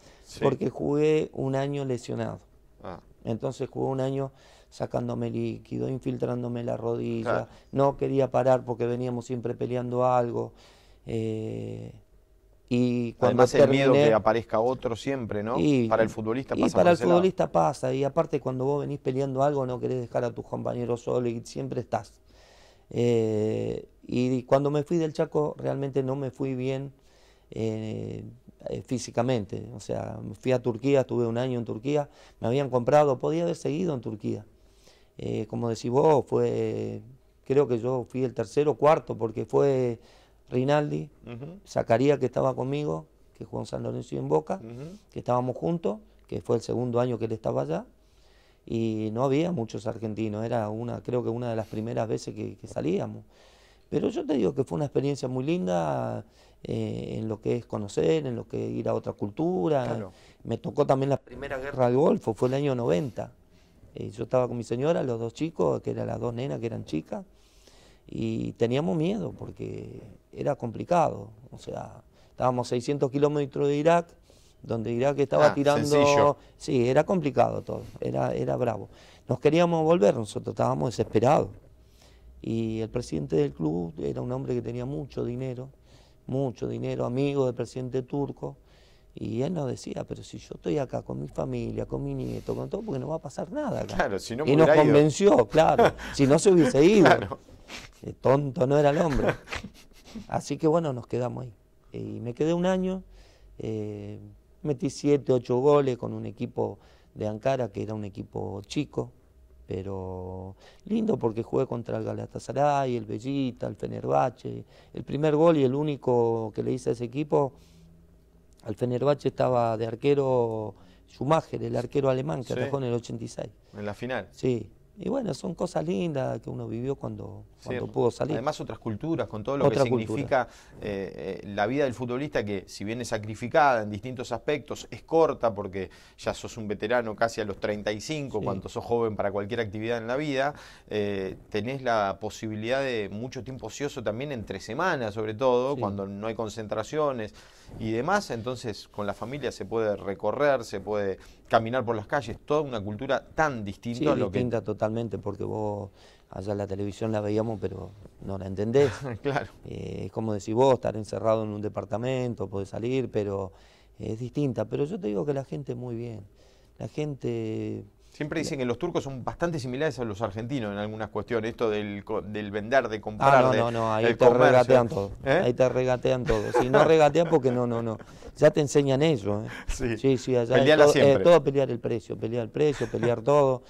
Speaker 3: porque jugué un año lesionado. Ah. Entonces jugué un año sacándome líquido, infiltrándome la rodilla, no quería parar porque veníamos siempre peleando algo. Eh, y cuando Además el miedo que
Speaker 2: aparezca otro siempre, ¿no? Y, para el futbolista pasa. Y para el futbolista
Speaker 3: pasa, y aparte cuando vos venís peleando algo no querés dejar a tus compañeros solo y siempre estás. Eh, y cuando me fui del Chaco realmente no me fui bien eh, físicamente. O sea, fui a Turquía, estuve un año en Turquía, me habían comprado, podía haber seguido en Turquía. Eh, como decís vos, fue, creo que yo fui el tercero, cuarto, porque fue Rinaldi, Sacaría Zacarías que estaba conmigo, que Juan en San Lorenzo y en Boca, que estábamos juntos, que fue el segundo año que él estaba allá, y no había muchos argentinos, era una, creo que una de las primeras veces que, salíamos. Pero yo te digo que fue una experiencia muy linda eh, en lo que es conocer, en lo que es ir a otra cultura. Me tocó también la primera guerra del Golfo, fue el año 90. Eh, yo estaba con mi señora, los dos chicos, que eran las dos nenas que eran chicas, y teníamos miedo porque era complicado. O sea, estábamos a 600 kilómetros de Irak, donde Irak estaba ah, tirando... Sí, era complicado todo, era, era bravo. Nos queríamos volver, nosotros estábamos desesperados. Y el presidente del club era un hombre que tenía mucho dinero, mucho dinero, amigo del presidente turco, y él nos decía, pero si yo estoy acá con mi familia, con mi nieto, con todo, porque no va a pasar nada. Acá. y nos convenció, claro, si no se hubiese ido. Eh, tonto no era el hombre. Así que bueno, nos quedamos ahí. Eh, y me quedé un año, eh, metí siete, ocho goles con un equipo de Ankara, que era un equipo chico, pero lindo porque jugué contra el Galatasaray, el Bellita, el Fenerbahce. El primer gol y el único que le hice a ese equipo al Fenerbahce estaba de arquero Schumacher, el arquero alemán que sí. en el 86. En la final. Sí. Y bueno, son cosas lindas que uno vivió cuando, pudo salir. Además otras culturas, con
Speaker 2: todo lo que significa eh, eh, la vida del futbolista, que si bien es sacrificada en distintos aspectos, es corta porque ya sos un veterano casi a los 35, cuando sos joven para cualquier actividad en la vida, eh, tenés la posibilidad de mucho tiempo ocioso también entre semanas, sobre todo, cuando no hay concentraciones y demás. Entonces con la familia se puede recorrer, se puede caminar por las calles, toda una cultura tan distinta. a lo distinta
Speaker 3: totalmente, porque vos allá en la televisión la veíamos, pero no la entendés. claro. Eh, es como decir vos, estar encerrado en un departamento, podés salir, pero es distinta. Pero yo te digo que la gente muy bien. La gente
Speaker 2: Siempre dicen que los turcos son bastante similares a los argentinos en algunas cuestiones, esto del, vender, de ah, comprar. Ah, no, no, no, ahí te regatean todo.
Speaker 3: ¿Eh? Ahí te regatean todo. Si no regatean, porque no, no, no. Ya te enseñan eso. ¿eh? Sí. sí, sí, allá todo, todo, pelear el precio, pelear el precio, pelear todo.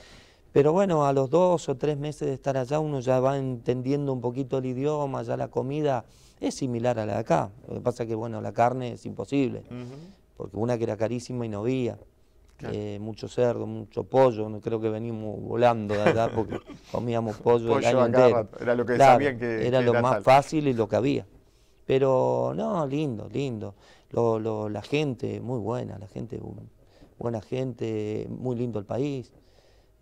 Speaker 3: Pero bueno, a los dos o tres meses de estar allá, uno ya va entendiendo un poquito el idioma, ya la comida es similar a la de acá. Lo que pasa es que, bueno, la carne es imposible, porque una que era carísima y no había. Eh, mucho cerdo, mucho pollo, no creo que venimos volando de allá porque comíamos pollo, el Era lo que sabían que era lo más fácil y lo que había. Pero no, lindo, lindo. la gente, muy buena, la gente, buena gente, muy lindo el país.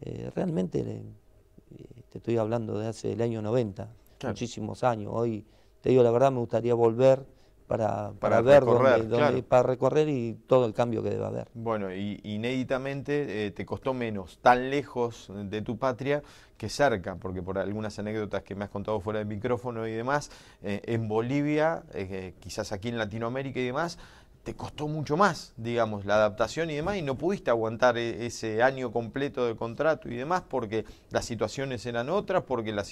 Speaker 3: Eh, realmente eh, te estoy hablando de hace el año 90, muchísimos años. Hoy, te digo la verdad, me gustaría volver para, ver recorrer, para recorrer y todo el cambio que debe haber.
Speaker 2: Bueno, y inéditamente eh, te costó menos tan lejos de tu patria que cerca, porque por algunas anécdotas que me has contado fuera del micrófono y demás, eh, en Bolivia, eh, quizás aquí en Latinoamérica y demás, te costó mucho más, digamos, la adaptación y demás, y no pudiste aguantar e-, ese año completo de contrato y demás porque las situaciones eran otras, porque las,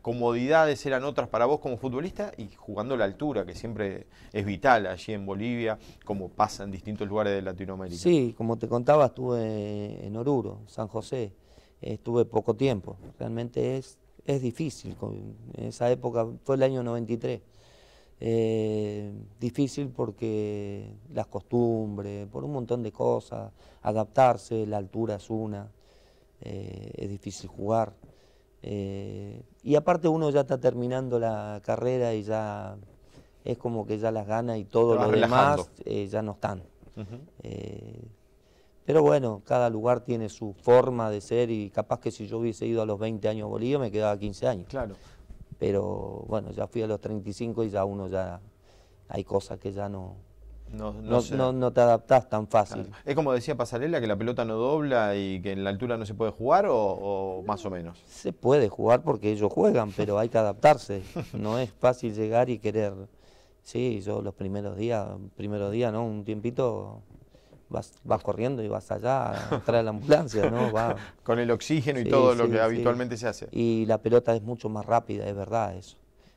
Speaker 2: comodidades eran otras para vos como futbolista y jugando la altura, que siempre es vital allí en Bolivia, como pasa en distintos lugares de Latinoamérica.
Speaker 3: Sí, como te contaba, estuve en Oruro, San José, estuve poco tiempo, realmente es, es difícil, en esa época fue el año 93 eh, difícil porque las costumbres, por un montón de cosas, adaptarse, la altura es una, eh, es difícil jugar. Eh, y aparte uno ya está terminando la carrera y ya es como que ya las ganas y todo lo demás ya no están. pero bueno, cada lugar tiene su forma de ser y capaz que si yo hubiese ido a los 20 años a Bolivia me quedaba 15 años. Claro pero bueno, ya fui a los 35 y ya uno ya, hay cosas que ya no,
Speaker 2: no,
Speaker 3: te adaptás tan fácil.
Speaker 2: ¿Es como decía Pasarela, que la pelota no dobla y que en la altura no se puede jugar o, más o menos?
Speaker 3: Se puede jugar porque ellos juegan, pero hay que adaptarse. No es fácil llegar y querer. Sí, yo los primeros días, primeros día ¿no? Un tiempito vas, corriendo y vas allá, entrar la ambulancia, ¿no? Con el oxígeno y todo lo que habitualmente se hace. Y la pelota es mucho más rápida, es verdad eso.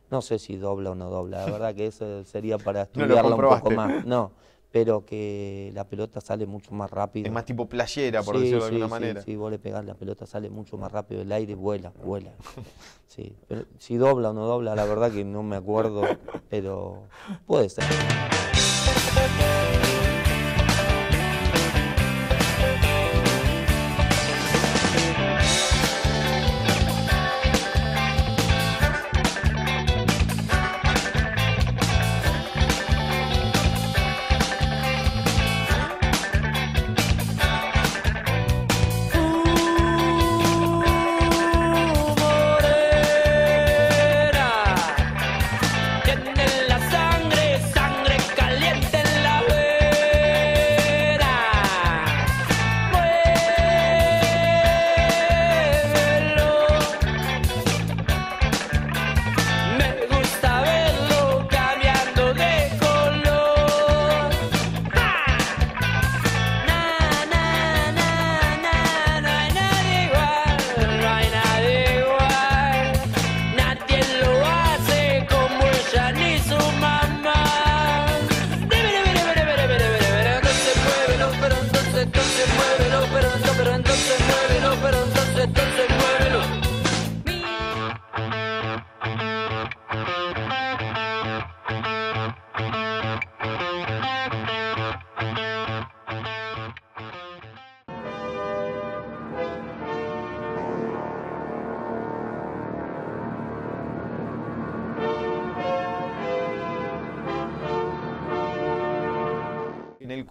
Speaker 3: No sé si dobla o no dobla, la verdad que eso sería para estudiarla un poco más. No, pero que la pelota sale mucho más rápido. Es más tipo playera, por decirlo de alguna manera. Sí, vos le pegás, la pelota sale mucho más rápido, el aire vuela, vuela. Sí, si dobla o no dobla, la verdad que no me acuerdo, pero puede ser.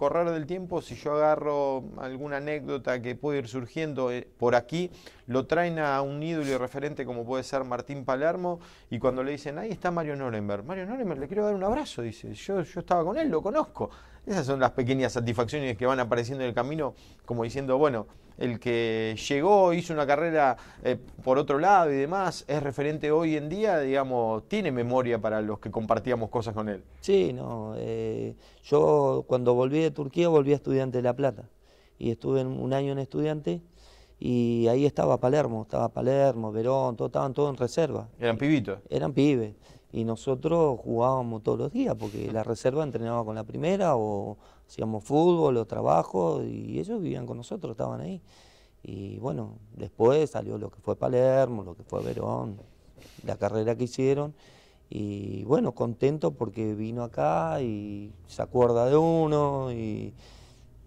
Speaker 2: correr del tiempo, si yo agarro alguna anécdota que puede ir surgiendo eh, por aquí, lo traen a un ídolo y referente como puede ser Martín Palermo, y cuando le dicen, ahí está Mario Noremberg, Mario Noremberg le quiero dar un abrazo, dice, yo, yo estaba con él, lo conozco. Esas son las pequeñas satisfacciones que van apareciendo en el camino, como diciendo, bueno, el que llegó, hizo una carrera eh, por otro lado y demás, es referente hoy en día, digamos, tiene memoria para los que compartíamos cosas con él.
Speaker 3: Sí, no. Eh, yo cuando volví de Turquía volví a Estudiante de La Plata y estuve un año en Estudiante y ahí estaba Palermo, estaba Palermo, Verón, todo, estaban todos en reserva.
Speaker 2: ¿Eran pibitos?
Speaker 3: Eran pibes y nosotros jugábamos todos los días, porque la reserva entrenaba con la primera o hacíamos fútbol o trabajo y ellos vivían con nosotros, estaban ahí. Y bueno, después salió lo que fue Palermo, lo que fue Verón, la carrera que hicieron. Y bueno, contento porque vino acá y se acuerda de uno y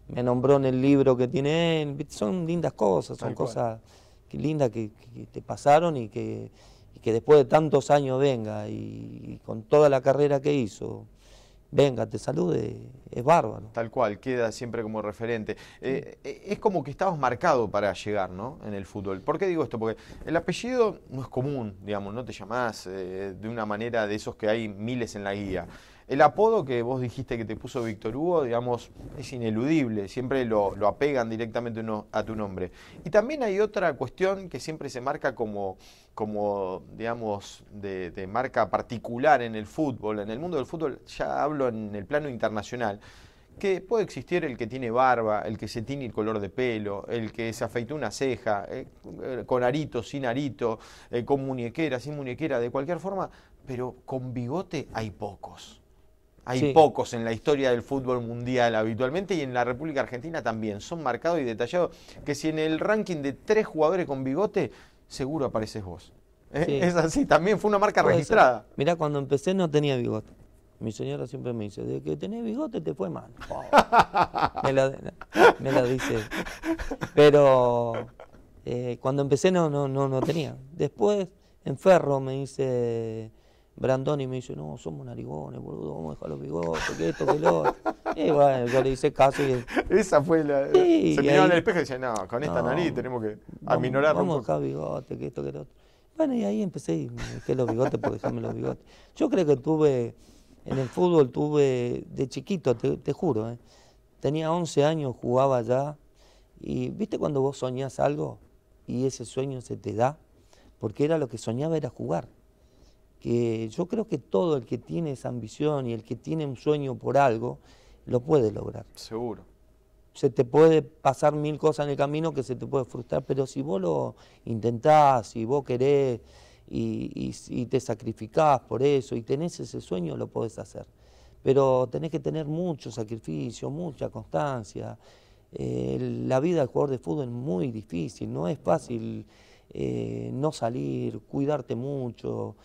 Speaker 3: me nombró en el libro que tiene él. Son lindas cosas, son cosas lindas que te pasaron y que que después de tantos años venga y, con toda la carrera que hizo, venga, te salude, es bárbaro.
Speaker 2: Tal cual, queda siempre como referente. Eh, eh, es como que estabas marcado para llegar, En el fútbol. ¿Por qué digo esto? Porque el apellido no es común, digamos, no te llamás eh, de una manera de esos que hay miles en la guía. El apodo que vos dijiste que te puso Víctor Hugo, digamos, es ineludible, siempre lo, apegan directamente a tu nombre. Y también hay otra cuestión que siempre se marca como, como digamos, de, marca particular en el fútbol, en el mundo del fútbol, ya hablo en el plano internacional, que puede existir el que tiene barba, el que se tiene el color de pelo, el que se afeitó una ceja, eh, eh, con arito, sin arito, eh, con muñequera, sin muñequera, de cualquier forma, pero con bigote hay pocos. Hay pocos en la historia del fútbol mundial habitualmente y en la República Argentina también. Son marcados y detallados que si en el ranking de tres jugadores con bigote, seguro
Speaker 3: apareces vos. ¿Eh? Es así, también fue una marca registrada. Mira, Mirá, cuando empecé no tenía bigote. Mi señora siempre me dice, de que tenés bigote te fue mal. me, la, dice. Pero eh, cuando empecé no, no, no, no tenía. Después en Ferro me dice Brandoni me dice, no, somos narigones, boludo, vamos a dejar los bigotes, que esto, que lo otro. Y bueno, yo le hice caso y... Esa fue la... se miró en el espejo y decía, no, con esta nariz tenemos que aminorar Vamos a dejar bigotes, que esto, que lo otro. Bueno, y ahí empecé y me dejé los bigotes por pues dejarme los bigotes. Yo creo que tuve, en el fútbol tuve, de chiquito, te, te juro, eh, tenía 11 años, jugaba ya. Y viste cuando vos soñás algo y ese sueño se te da, porque era lo que soñaba era jugar que yo creo que todo el que tiene esa ambición y el que tiene un sueño por algo, lo puede lograr. Seguro. Se te puede pasar mil cosas en el camino que se te puede frustrar, pero si vos lo intentás, si vos querés y, te sacrificás por eso y tenés ese sueño, lo podés hacer. Pero tenés que tener mucho sacrificio, mucha constancia. Eh, la vida del jugador de fútbol es muy difícil, no es fácil eh, no salir, cuidarte mucho.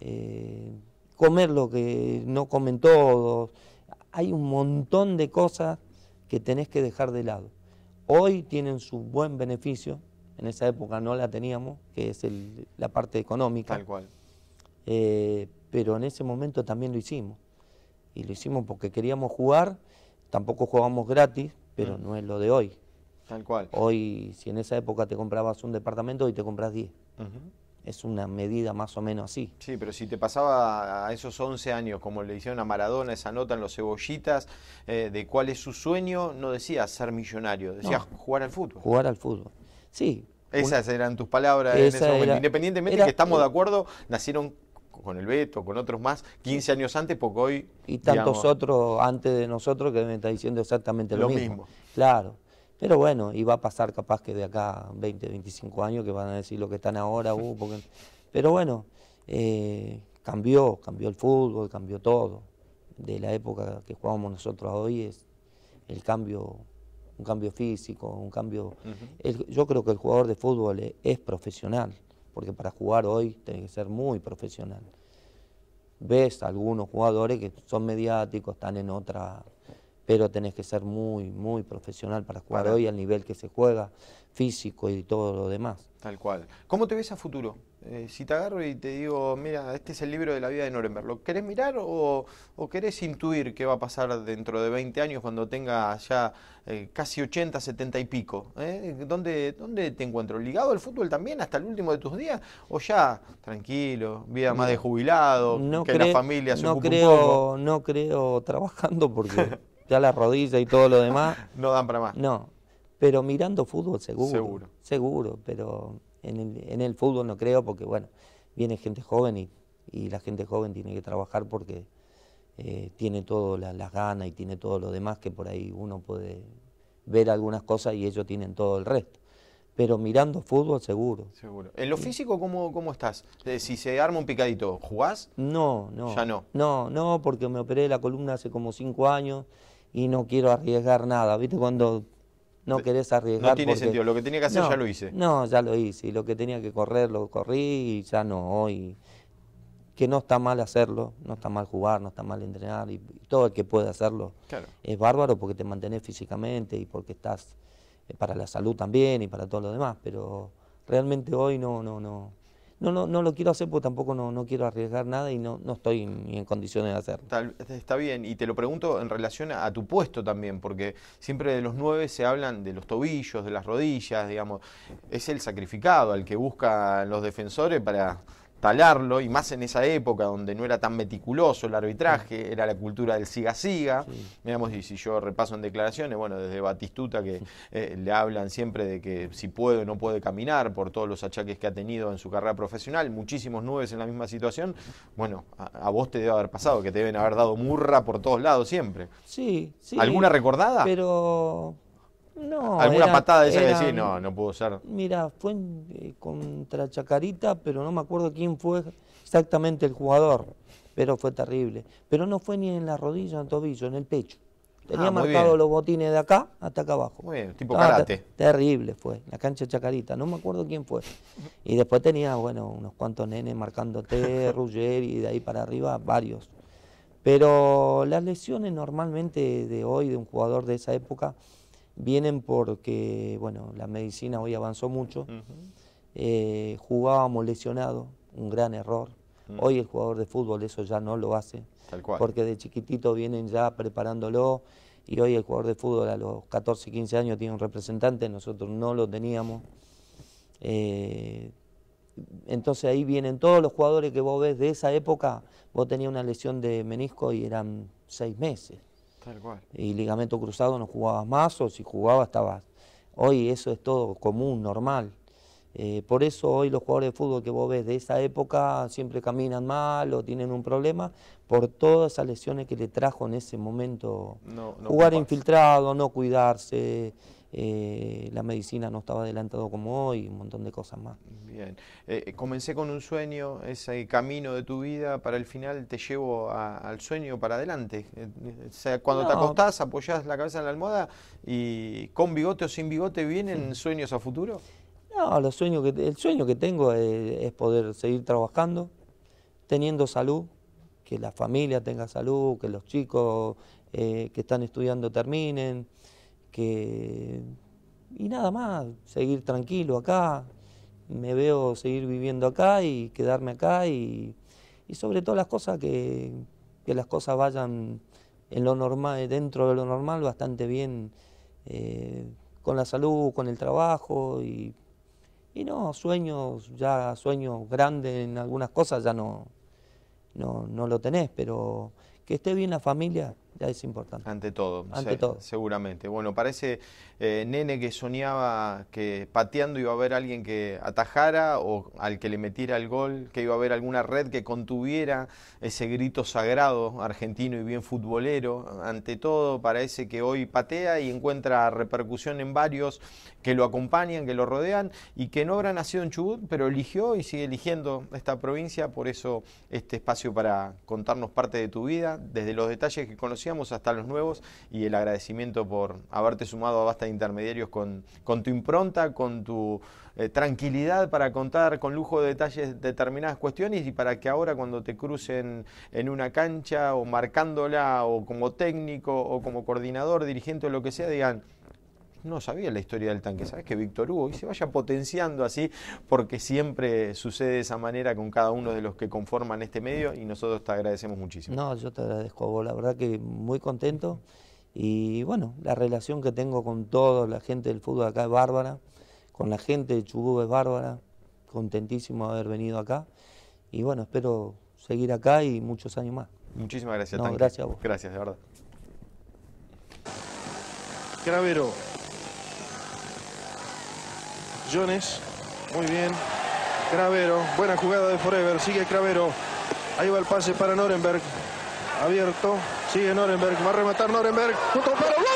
Speaker 3: Eh, comer lo que no comen todos. Hay un montón de cosas que tenés que dejar de lado. Hoy tienen su buen beneficio, en esa época no la teníamos, que es la parte económica. Tal cual. Eh, pero en ese momento también lo hicimos. Y lo hicimos porque queríamos jugar, tampoco jugamos gratis, pero mm. no es lo de hoy. Tal cual. Hoy, si en esa época te comprabas un departamento, hoy te compras 10 es una medida más o menos así.
Speaker 2: Sí, pero si te pasaba a esos 11 años, como le hicieron a Maradona esa nota en los cebollitas, eh, de cuál es su sueño, no decía ser millonario, decía jugar al fútbol.
Speaker 3: Jugar al fútbol, sí. Esas
Speaker 2: eran tus palabras en ese momento. Independientemente que estamos de acuerdo, nacieron con el Beto, con otros más, 15 años antes, porque hoy...
Speaker 3: Y tantos otros antes de nosotros que me está diciendo exactamente lo, mismo. Claro. Pero bueno, y va a pasar capaz que de acá 20, 25 años que van a decir lo que están ahora. Uh, Pero bueno, eh, cambió, cambió el fútbol, cambió todo. De la época que jugamos nosotros a hoy es el cambio, un cambio físico, un cambio... yo creo que el jugador de fútbol e, es, profesional, porque para jugar hoy tiene que ser muy profesional. Ves algunos jugadores que son mediáticos, están en otra pero tenés que ser muy, muy profesional para jugar hoy al nivel que se juega, físico y todo lo demás. Tal cual. ¿Cómo te ves
Speaker 2: a futuro? Eh, si te agarro y te digo, mira, este es el libro de la vida de Nuremberg, ¿lo querés mirar o, querés intuir qué va a pasar dentro de 20 años cuando tenga ya eh, casi 80, 70 y pico? Eh, ¿Dónde, te encuentro? ¿Ligado al fútbol también hasta el último de tus días? ¿O ya tranquilo, vida más de jubilado, que la familia se no creo, un poco?
Speaker 3: No creo trabajando porque ya la rodilla y todo lo demás. no dan para más. No, pero mirando fútbol seguro. Seguro. Seguro, pero en el, en el fútbol no creo porque, bueno, viene gente joven y, la gente joven tiene que trabajar porque eh, tiene todas las ganas y tiene todo lo demás que por ahí uno puede ver algunas cosas y ellos tienen todo el resto. Pero mirando fútbol seguro. Seguro.
Speaker 2: ¿En lo físico cómo, cómo estás? Si se arma un picadito, ¿jugás?
Speaker 3: No, no. Ya no. No, no, porque me operé la columna hace como cinco años y no quiero arriesgar nada. ¿Viste cuando no querés arriesgar? No tiene sentido, lo que tenía que hacer ya lo hice. No, ya lo hice, y lo que tenía que correr lo corrí y ya no, hoy que no está mal hacerlo, no está mal jugar, no está mal entrenar, y, todo el que puede hacerlo es bárbaro porque te mantenés físicamente y porque estás eh, para la salud también y para todo lo demás, pero realmente hoy no, no, no, no, no, no lo quiero hacer porque tampoco no, no quiero arriesgar nada y no, no estoy en condiciones de
Speaker 2: hacerlo. está bien, y te lo pregunto en relación a, a tu puesto también, porque siempre de los nueve se hablan de los tobillos, de las rodillas, digamos. Es el sacrificado al que buscan los defensores para talarlo, y más en esa época donde no era tan meticuloso el arbitraje, mm. era la cultura del siga-siga. y si yo repaso en declaraciones, bueno, desde Batistuta que eh, le hablan siempre de que si puede o no puede caminar por todos los achaques que ha tenido en su carrera profesional, muchísimos nubes en la misma situación. Bueno, a, vos te debe haber pasado, que te deben haber dado murra por todos lados siempre.
Speaker 3: Sí, sí. ¿Alguna recordada? Pero no, ¿Alguna patada de esa que decís, no, no pudo ser? Mira, fue eh, contra Chacarita, pero no me acuerdo quién fue exactamente el jugador, pero fue terrible. Pero no fue ni en la rodilla, en el tobillo, en el pecho. Tenía ah, marcado los botines de acá hasta acá abajo. Bueno, tipo terrible fue, la cancha Chacarita, no me acuerdo quién fue. Y después tenía, bueno, unos cuantos nenes marcándote, Rugger y de ahí para arriba varios. Pero las lesiones normalmente de hoy, de un jugador de esa época, vienen porque, bueno, la medicina hoy avanzó mucho. Eh, jugábamos lesionado, un gran error. Hoy el jugador de fútbol eso ya no lo hace. Tal cual. Porque de chiquitito vienen ya preparándolo y hoy el jugador de fútbol a los 14, 15 años tiene un representante, nosotros no lo teníamos. Eh, entonces ahí vienen todos los jugadores que vos ves de esa época, vos tenías una lesión de menisco y eran seis meses. Y ligamento cruzado no jugabas más, o si jugabas estabas. Hoy eso es todo común, normal. Eh, por eso hoy los jugadores de fútbol que vos ves de esa época siempre caminan mal o tienen un problema, por todas esas lesiones que le trajo en ese momento. Jugar infiltrado, no cuidarse, eh, la medicina no estaba adelantado como hoy, un montón de cosas más.
Speaker 2: Bien, eh, eh, comencé con un sueño, ese camino de tu vida, para el final te llevo al sueño para adelante. o sea, cuando te acostás, apoyás la cabeza en la almohada y con bigote o sin bigote vienen sueños a futuro.
Speaker 3: No, los sueños que, el sueño que tengo es poder seguir trabajando, teniendo salud, que la familia tenga salud, que los chicos eh, que están estudiando terminen, que... y nada más, seguir tranquilo acá, me veo seguir viviendo acá y quedarme acá y, sobre todo las cosas que, las cosas vayan en lo normal, dentro de lo normal bastante bien eh, con la salud, con el trabajo y, y no, sueños, ya sueños grandes en algunas cosas ya no, no, no lo tenés, pero que esté bien la familia es importante.
Speaker 2: Ante todo, seguramente. Bueno, parece eh, nene que soñaba que pateando iba a haber alguien que atajara o al que le metiera el gol, que iba a haber alguna red que contuviera ese grito sagrado argentino y bien futbolero. Ante todo, parece que hoy patea y encuentra repercusión en varios que lo acompañan, que lo rodean y que no habrá nacido en Chubut, pero eligió y sigue eligiendo esta provincia. Por eso este espacio para contarnos parte de tu vida, desde los detalles que conocí hasta los nuevos y el agradecimiento por haberte sumado a Basta de Intermediarios con, con tu impronta, con tu eh, tranquilidad para contar con lujo de detalles determinadas cuestiones y para que ahora cuando te crucen en una cancha o marcándola o como técnico o como coordinador, dirigente o lo que sea, digan, no sabía la historia del tanque, sabes que Víctor Hugo, y se vaya potenciando así, porque siempre sucede de esa manera con cada uno de los que conforman este medio y nosotros te agradecemos muchísimo.
Speaker 3: No, yo te agradezco a vos, la verdad que muy contento y bueno, la relación que tengo con toda la gente del fútbol acá es bárbara, con la gente de Chubú es bárbara, contentísimo de haber venido acá y bueno, espero seguir acá y muchos años más. Muchísimas gracias, Gracias a vos.
Speaker 2: Gracias, de verdad. Cravero. Jones. Muy bien. Cravero.
Speaker 4: Buena jugada de Forever. Sigue Cravero. Ahí va el pase para nuremberg Abierto. Sigue Norenberg. Va a rematar Norenberg. para...